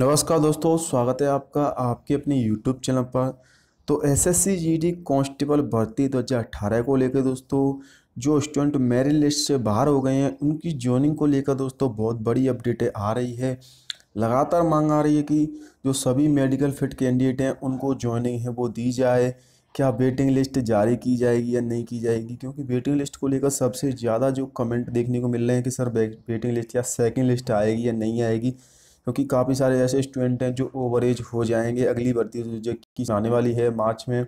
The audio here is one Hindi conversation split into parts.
नमस्कार दोस्तों स्वागत है आपका आपके अपने यूट्यूब चैनल पर तो S S C G D constable भर्ती दो हज़ार अठारह को लेकर दोस्तों जो स्टूडेंट मेरिट लिस्ट से बाहर हो गए हैं उनकी ज्वाइनिंग को लेकर दोस्तों बहुत बड़ी अपडेटें आ रही है लगातार मांग आ रही है कि जो सभी मेडिकल फिट कैंडिडेट हैं उनको ज्वाइनिंग है वो दी जाए क्या वेटिंग लिस्ट जारी की जाएगी या नहीं की जाएगी क्योंकि वेटिंग लिस्ट को लेकर सबसे ज़्यादा जो कमेंट देखने को मिल रहे हैं कि सर वेटिंग लिस्ट या सेकेंड लिस्ट आएगी या नहीं आएगी क्योंकि काफ़ी सारे ऐसे स्टूडेंट हैं जो ओवर एज हो जाएंगे अगली भर्ती जो कि आने वाली है मार्च में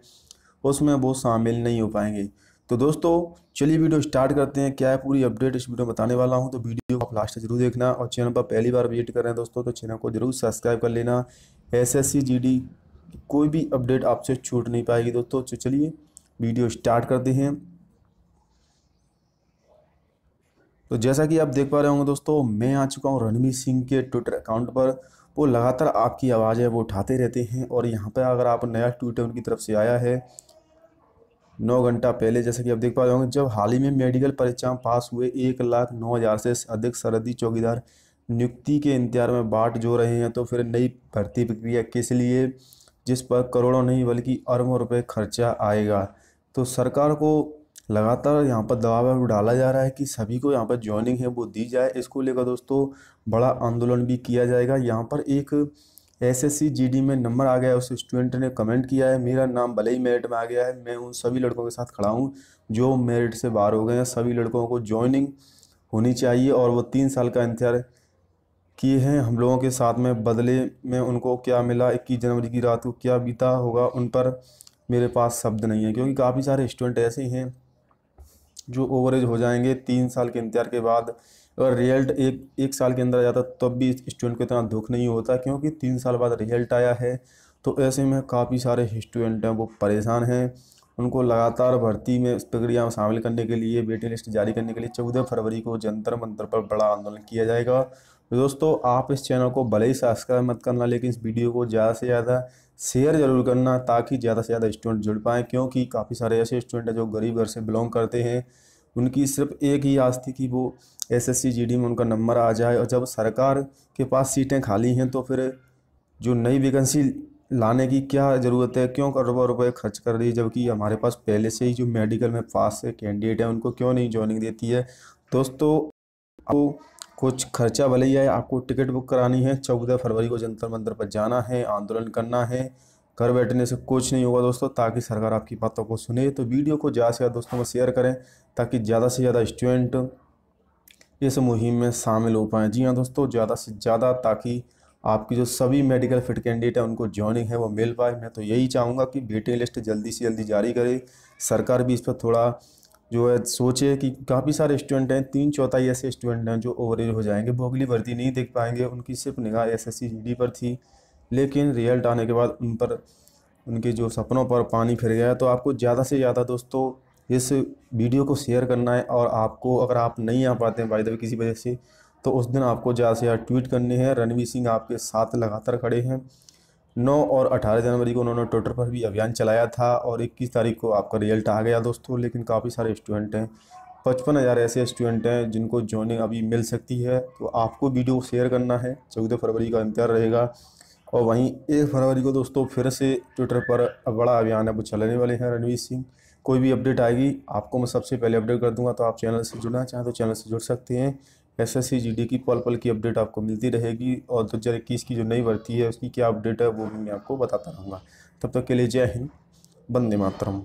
उसमें वो शामिल नहीं हो पाएंगे तो दोस्तों चलिए वीडियो स्टार्ट करते हैं क्या है पूरी अपडेट इस वीडियो में बताने वाला हूं तो वीडियो आप लास्ट तक जरूर देखना और चैनल पर पहली बार विजिट कर रहे हैं दोस्तों तो चैनल को जरूर सब्सक्राइब कर लेना S S C G D कोई भी अपडेट आपसे छूट नहीं पाएगी दोस्तों तो चलिए वीडियो स्टार्ट करते हैं तो जैसा कि आप देख पा रहे होंगे दोस्तों मैं आ चुका हूँ रणवीर सिंह के ट्विटर अकाउंट पर वो लगातार आपकी आवाज़ है वो उठाते रहते हैं और यहाँ पर अगर आप नया ट्विटर उनकी तरफ से आया है नौ घंटा पहले जैसा कि आप देख पा रहे होंगे जब हाल ही में मेडिकल परीक्षा पास हुए एक लाख नौ हज़ार से अधिक सरहदी चौकीदार नियुक्ति के इंतजार में बाट जो रहे हैं तो फिर नई भर्ती प्रक्रिया किस लिए जिस पर करोड़ों नहीं बल्कि अरबों रुपए खर्चा आएगा तो सरकार को लगातार यहाँ पर दबाव डाला जा रहा है कि सभी को यहाँ पर ज्वाइनिंग है वो दी जाए इसको लेकर दोस्तों बड़ा आंदोलन भी किया जाएगा यहाँ पर एक एस एस में नंबर आ गया है उस स्टूडेंट ने कमेंट किया है मेरा नाम भले ही मेरिट में आ गया है मैं उन सभी लड़कों के साथ खड़ा हूँ जो मेरिट से बाहर हो गए हैं सभी लड़कों को ज्वाइनिंग होनी चाहिए और वो तीन साल का इंतजार किए हैं हम लोगों के साथ में बदले में उनको क्या मिला इक्कीस जनवरी की रात को क्या बीता होगा उन पर मेरे पास शब्द नहीं है क्योंकि काफ़ी सारे स्टूडेंट ऐसे हैं जो ओवरेज हो जाएंगे तीन साल के इंतजार के बाद अगर रिजल्ट एक एक साल के अंदर आ जाता तब भी स्टूडेंट को इतना दुख नहीं होता क्योंकि तीन साल बाद रिजल्ट आया है तो ऐसे में काफ़ी सारे स्टूडेंट हैं वो परेशान हैं उनको लगातार भर्ती में प्रक्रिया में शामिल करने के लिए वेटिंग लिस्ट जारी करने के लिए चौदह फरवरी को जंतर मंतर पर बड़ा आंदोलन किया जाएगा तो दोस्तों आप इस चैनल को भले ही सब्सक्राइब मत करना लेकिन इस वीडियो को ज़्यादा से ज़्यादा शेयर जरूर करना ताकि ज़्यादा से ज़्यादा स्टूडेंट जुड़ पाएँ क्योंकि काफ़ी सारे ऐसे स्टूडेंट हैं जो गरीब घर से बिलोंग करते हैं उनकी सिर्फ एक ही आस थी कि वो एस जीडी में उनका नंबर आ जाए और जब सरकार के पास सीटें खाली हैं तो फिर जो नई वैकेंसी लाने की क्या ज़रूरत है क्यों करोड़ों रुपए खर्च कर रही है जबकि हमारे पास पहले से ही जो मेडिकल में पास कैंडिडेट हैं उनको क्यों नहीं ज्वाइनिंग देती है दोस्तों आपको कुछ खर्चा भले ही आए आपको टिकट बुक करानी है चौदह फरवरी को जंतर मंतर पर जाना है आंदोलन करना है घर बैठने से कुछ नहीं होगा दोस्तों ताकि सरकार आपकी बातों को सुने तो वीडियो को ज़्यादा से ज़्यादा दोस्तों को शेयर करें ताकि ज़्यादा से ज़्यादा स्टूडेंट इस मुहिम में शामिल हो पाएँ जी हाँ दोस्तों ज़्यादा से ज़्यादा ताकि आपकी जो सभी मेडिकल फिट कैंडिडेट हैं उनको ज्वाइनिंग है वो मिल पाए मैं तो यही चाहूँगा कि वेटिंग लिस्ट जल्दी से जल्दी जारी करे सरकार भी इस पर थोड़ा जो है सोचे कि काफ़ी सारे स्टूडेंट हैं तीन चौथाई ऐसे स्टूडेंट हैं जो ओवरेज हो जाएंगे वो अगली वर्दी नहीं देख पाएंगे उनकी सिर्फ निगाह एस एस पर थी लेकिन रिजल्ट आने के बाद उन पर उनके जो सपनों पर पानी फिर गया तो आपको ज़्यादा से ज़्यादा दोस्तों इस वीडियो को शेयर करना है और आपको अगर आप नहीं आ पाते हैं वाई किसी वजह से तो उस दिन आपको ज़्यादा से ज़्यादा ट्वीट करने हैं रणवीर सिंह आपके साथ लगातार खड़े हैं नौ और अठारह जनवरी को उन्होंने ट्विटर पर भी अभियान चलाया था और इक्कीस तारीख को आपका रिजल्ट आ गया दोस्तों लेकिन काफ़ी सारे स्टूडेंट हैं पचपन हज़ार ऐसे स्टूडेंट हैं जिनको ज्वाइनिंग अभी मिल सकती है तो आपको वीडियो शेयर करना है चौदह फरवरी का इंतजार रहेगा और वहीं एक फरवरी को दोस्तों फिर से ट्विटर पर बड़ा अभियान है वो चलाने वाले हैं रणवीर सिंह कोई भी अपडेट आएगी आपको मैं सबसे पहले अपडेट कर दूंगा तो आप चैनल से जुड़ना चाहें तो चैनल से जुड़ सकते हैं एस एस की पल पल की अपडेट आपको मिलती रहेगी और दो हज़ार इक्कीस की जो नई भर्ती है उसकी क्या अपडेट है वो भी मैं आपको बताता रहूँगा तब तक के लिए जय हिंद बंदे मातरम